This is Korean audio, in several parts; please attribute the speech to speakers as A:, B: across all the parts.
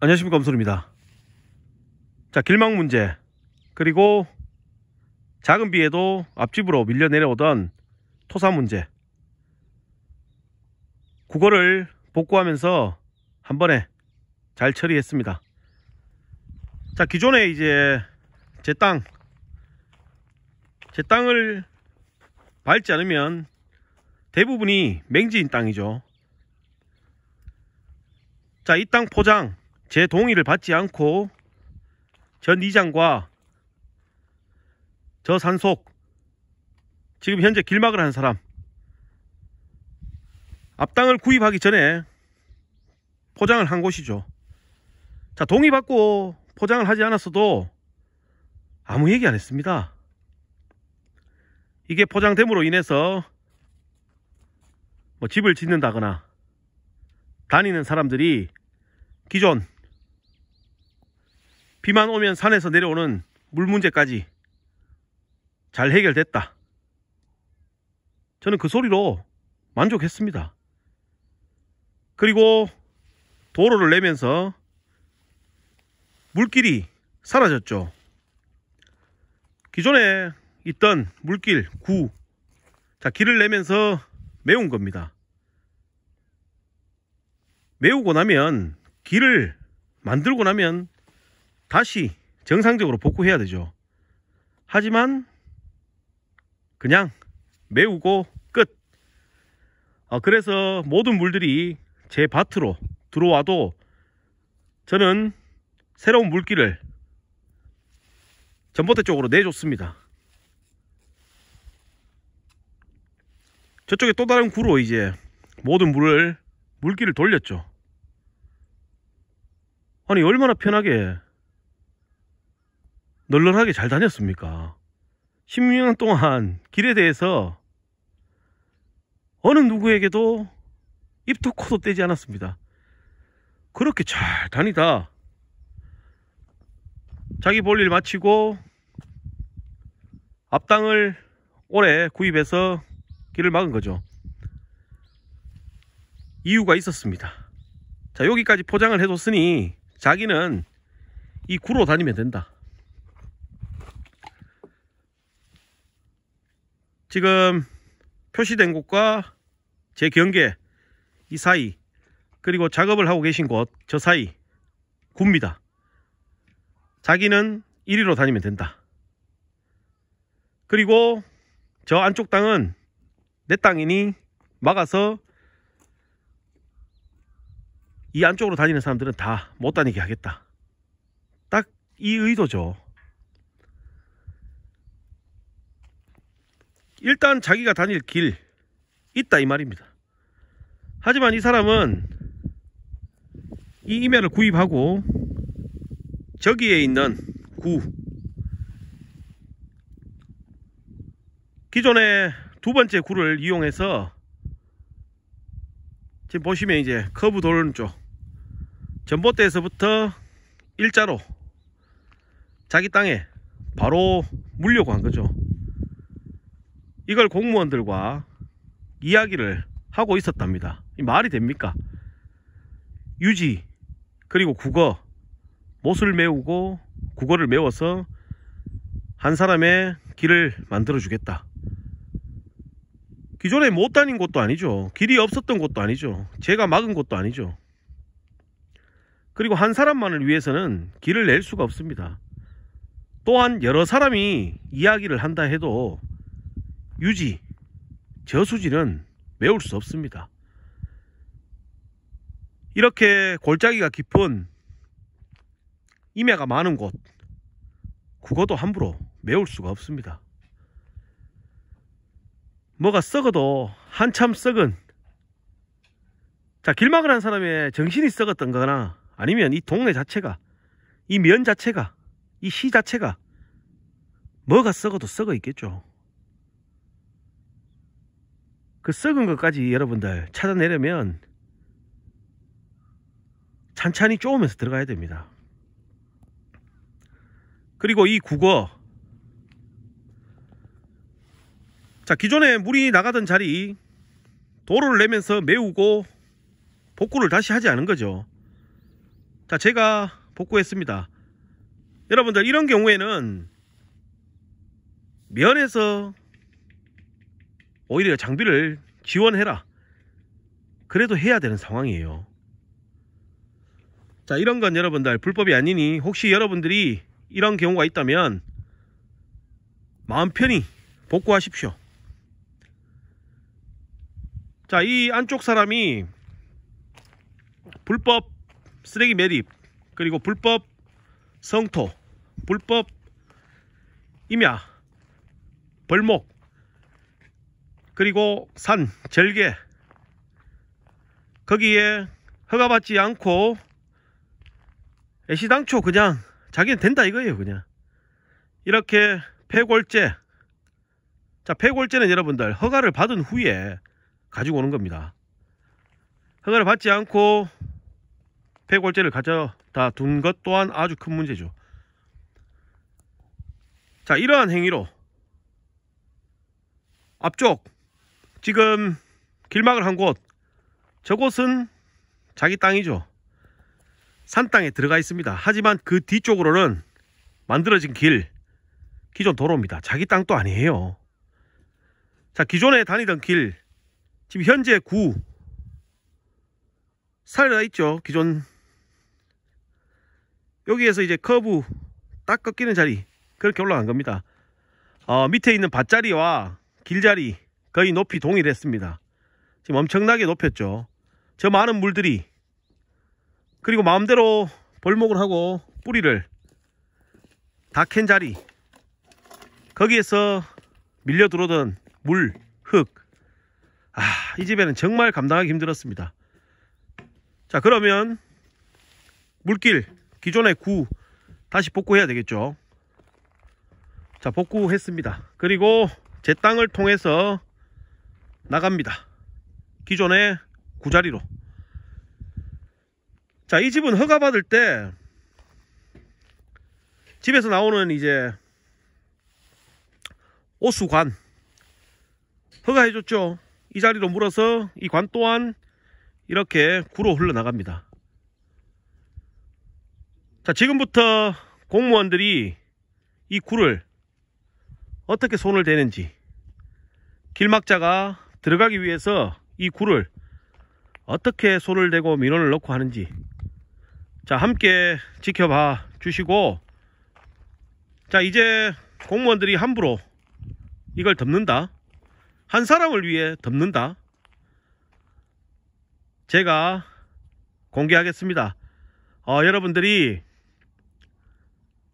A: 안녕하십니까 엄솔입니다 자 길망 문제 그리고 작은 비에도 앞집으로 밀려 내려오던 토사 문제 그거를 복구하면서 한 번에 잘 처리했습니다 자 기존에 이제 제땅제 땅을 밟지 않으면 대부분이 맹지인 땅이죠 자 이 땅 포장 제 동의를 받지 않고 전 이장과 저 산속 지금 현재 길막을 한 사람 앞당을 구입하기 전에 포장을 한 곳이죠 자 동의받고 포장을 하지 않았어도 아무 얘기 안 했습니다 이게 포장됨으로 인해서 뭐 집을 짓는다거나 다니는 사람들이 기존 비만 오면 산에서 내려오는 물 문제까지 잘 해결됐다. 저는 그 소리로 만족했습니다. 그리고 도로를 내면서 물길이 사라졌죠. 기존에 있던 물길 구, 자 길을 내면서 메운 겁니다. 메우고 나면 길을 만들고 나면 다시 정상적으로 복구해야 되죠. 하지만 그냥 메우고 끝. 어, 그래서 모든 물들이 제 밭으로 들어와도 저는 새로운 물기를 전봇대 쪽으로 내줬습니다. 저쪽에 또 다른 구로 이제 모든 물을 물기를 돌렸죠. 아니 얼마나 편하게 널널하게 잘 다녔습니까? 16년 동안 길에 대해서 어느 누구에게도 입도 코도 떼지 않았습니다. 그렇게 잘 다니다 자기 볼일 마치고 앞당을 올해 구입해서 길을 막은 거죠. 이유가 있었습니다. 자 여기까지 포장을 해뒀으니 자기는 이 구로 다니면 된다. 지금 표시된 곳과 제 경계 이 사이 그리고 작업을 하고 계신 곳 저 사이 굽니다. 자기는 1위로 다니면 된다. 그리고 저 안쪽 땅은 내 땅이니 막아서 이 안쪽으로 다니는 사람들은 다 못 다니게 하겠다. 딱 이 의도죠. 일단 자기가 다닐 길 있다 이 말입니다. 하지만 이 사람은 이 이메일을 구입하고 저기에 있는 구 기존의 두 번째 구를 이용해서 지금 보시면 이제 커브 도는 쪽 전봇대에서부터 일자로 자기 땅에 바로 물려고 한 거죠. 이걸 공무원들과 이야기를 하고 있었답니다. 말이 됩니까? 유지 그리고 국어 못을 메우고 국어를 메워서 한 사람의 길을 만들어 주겠다. 기존에 못 다닌 곳도 아니죠. 길이 없었던 곳도 아니죠. 제가 막은 곳도 아니죠. 그리고 한 사람만을 위해서는 길을 낼 수가 없습니다. 또한 여러 사람이 이야기를 한다 해도 유지, 저수지는 메울 수 없습니다. 이렇게 골짜기가 깊은 임야가 많은 곳 그것도 함부로 메울 수가 없습니다. 뭐가 썩어도 한참 썩은 자 길막을 한 사람의 정신이 썩었던 거나 아니면 이 동네 자체가 이 면 자체가 이 시 자체가 뭐가 썩어도 썩어 있겠죠. 그 썩은 것까지 여러분들 찾아내려면 찬찬히 쪼으면서 들어가야 됩니다. 그리고 이 국어 자 기존에 물이 나가던 자리 도로를 내면서 메우고 복구를 다시 하지 않은 거죠. 자 제가 복구했습니다. 여러분들 이런 경우에는 면에서 오히려 장비를 지원해라 그래도 해야 되는 상황이에요 자 이런 건 여러분들 불법이 아니니 혹시 여러분들이 이런 경우가 있다면 마음 편히 복구하십시오 자 이 안쪽 사람이 불법 쓰레기 매립 그리고 불법 성토 불법 임야 벌목 그리고 산, 절개 거기에 허가받지 않고 애시당초 그냥 자기는 된다 이거예요 그냥 이렇게 폐골제 자 폐골제는 여러분들 허가를 받은 후에 가지고 오는 겁니다 허가를 받지 않고 폐골제를 가져다 둔 것 또한 아주 큰 문제죠 자 이러한 행위로 앞쪽 지금 길막을 한 곳 저곳은 자기 땅이죠 산 땅에 들어가 있습니다 하지만 그 뒤쪽으로는 만들어진 길 기존 도로입니다 자기 땅도 아니에요 자 기존에 다니던 길 지금 현재 구 살아 있죠 기존 여기에서 이제 커브 딱 꺾이는 자리 그렇게 올라간 겁니다 어, 밑에 있는 밭자리와 길자리 거의 높이 동일했습니다. 지금 엄청나게 높였죠. 저 많은 물들이 그리고 마음대로 벌목을 하고 뿌리를 다 캔 자리 거기에서 밀려 들어오던 물, 흙. 아, 이 집에는 정말 감당하기 힘들었습니다. 자, 그러면 물길, 기존의 구 다시 복구해야 되겠죠. 자, 복구했습니다. 그리고 제 땅을 통해서 나갑니다 기존의 구자리로자 이 집은 허가 받을 때 집에서 나오는 이제 오수관 허가해줬죠 이 자리로 물어서 이 관 또한 이렇게 구로 흘러나갑니다 자 지금부터 공무원들이 이 구를 어떻게 손을 대는지 길막자가 들어가기 위해서 이 굴을 어떻게 손을 대고 민원을 넣고 하는지 자 함께 지켜봐 주시고 자 이제 공무원들이 함부로 이걸 덮는다 한 사람을 위해 덮는다 제가 공개하겠습니다 어, 여러분들이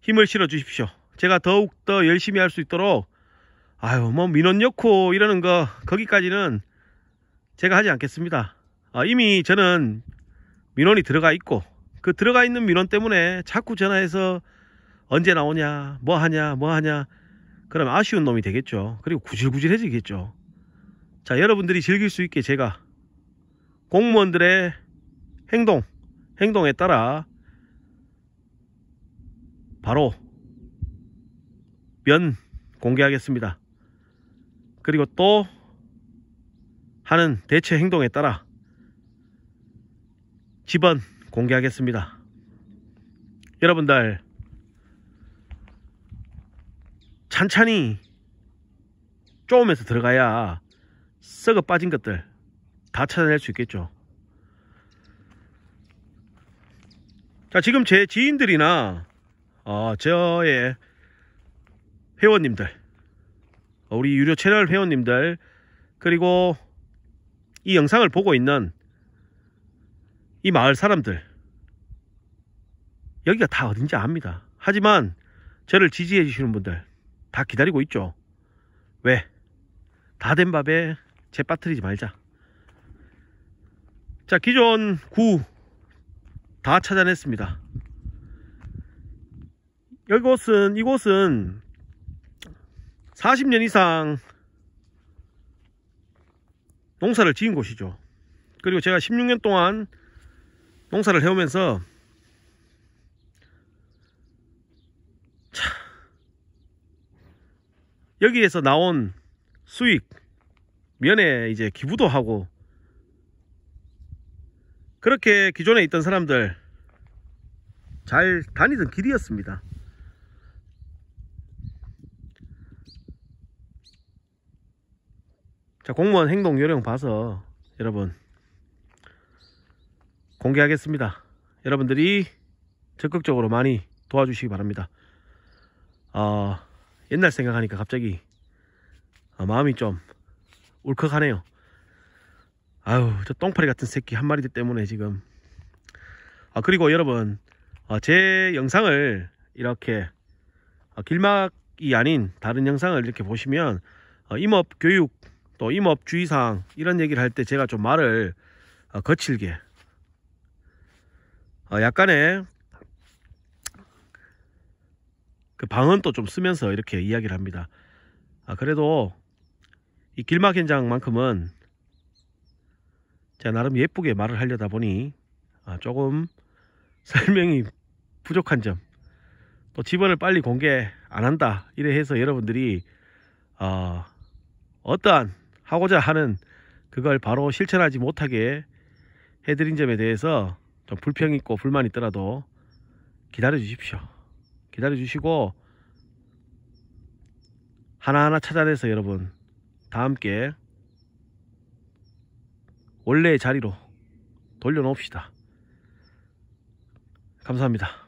A: 힘을 실어 주십시오 제가 더욱더 열심히 할 수 있도록 아유 뭐 민원 넣고 이러는 거 거기까지는 제가 하지 않겠습니다 아, 이미 저는 민원이 들어가 있고 그 들어가 있는 민원 때문에 자꾸 전화해서 언제 나오냐 뭐 하냐 뭐 하냐 그럼 아쉬운 놈이 되겠죠 그리고 구질구질해지겠죠 자 여러분들이 즐길 수 있게 제가 공무원들의 행동 행동에 따라 바로 면 공개하겠습니다. 그리고 또 하는 대체 행동에 따라 집안 공개하겠습니다. 여러분들 찬찬히 쪼으면서 들어가야 썩어 빠진 것들 다 찾아낼 수 있겠죠. 자 지금 제 지인들이나 어, 저의 회원님들 어, 우리 유료 채널 회원님들 그리고 이 영상을 보고 있는 이 마을 사람들 여기가 다 어딘지 압니다. 하지만 저를 지지해 주시는 분들 다 기다리고 있죠. 왜? 다 된 밥에 재 빠뜨리지 말자. 자 기존 구 다 찾아냈습니다. 이곳은 이곳은 40년 이상 농사를 지은 곳이죠 그리고 제가 16년 동안 농사를 해오면서 여기에서 나온 수익 면에 이제 기부도 하고 그렇게 기존에 있던 사람들 잘 다니던 길이었습니다 자 공무원 행동 요령 봐서 여러분 공개하겠습니다 여러분들이 적극적으로 많이 도와주시기 바랍니다 어, 옛날 생각하니까 갑자기 어, 마음이 좀 울컥하네요 아유 저 똥파리 같은 새끼 한 마리 때문에 지금 아 그리고 여러분 어, 제 영상을 이렇게 길막이 아닌 다른 영상을 이렇게 보시면 임업 교육 또 임업 주의사항 이런 얘기를 할 때 제가 좀 말을 어, 거칠게 어, 약간의 그 방언도 좀 쓰면서 이렇게 이야기를 합니다 아, 그래도 이 길막 현장만큼은 제가 나름 예쁘게 말을 하려다 보니 아, 조금 설명이 부족한 점 또집안을 빨리 공개 안 한다 이래 해서 여러분들이 어, 어떠한 하고자 하는 그걸 바로 실천하지 못하게 해드린 점에 대해서 좀 불평 있고 불만 있더라도 기다려 주십시오. 기다려 주시고 하나하나 찾아내서 여러분 다 함께 원래의 자리로 돌려놓읍시다. 감사합니다.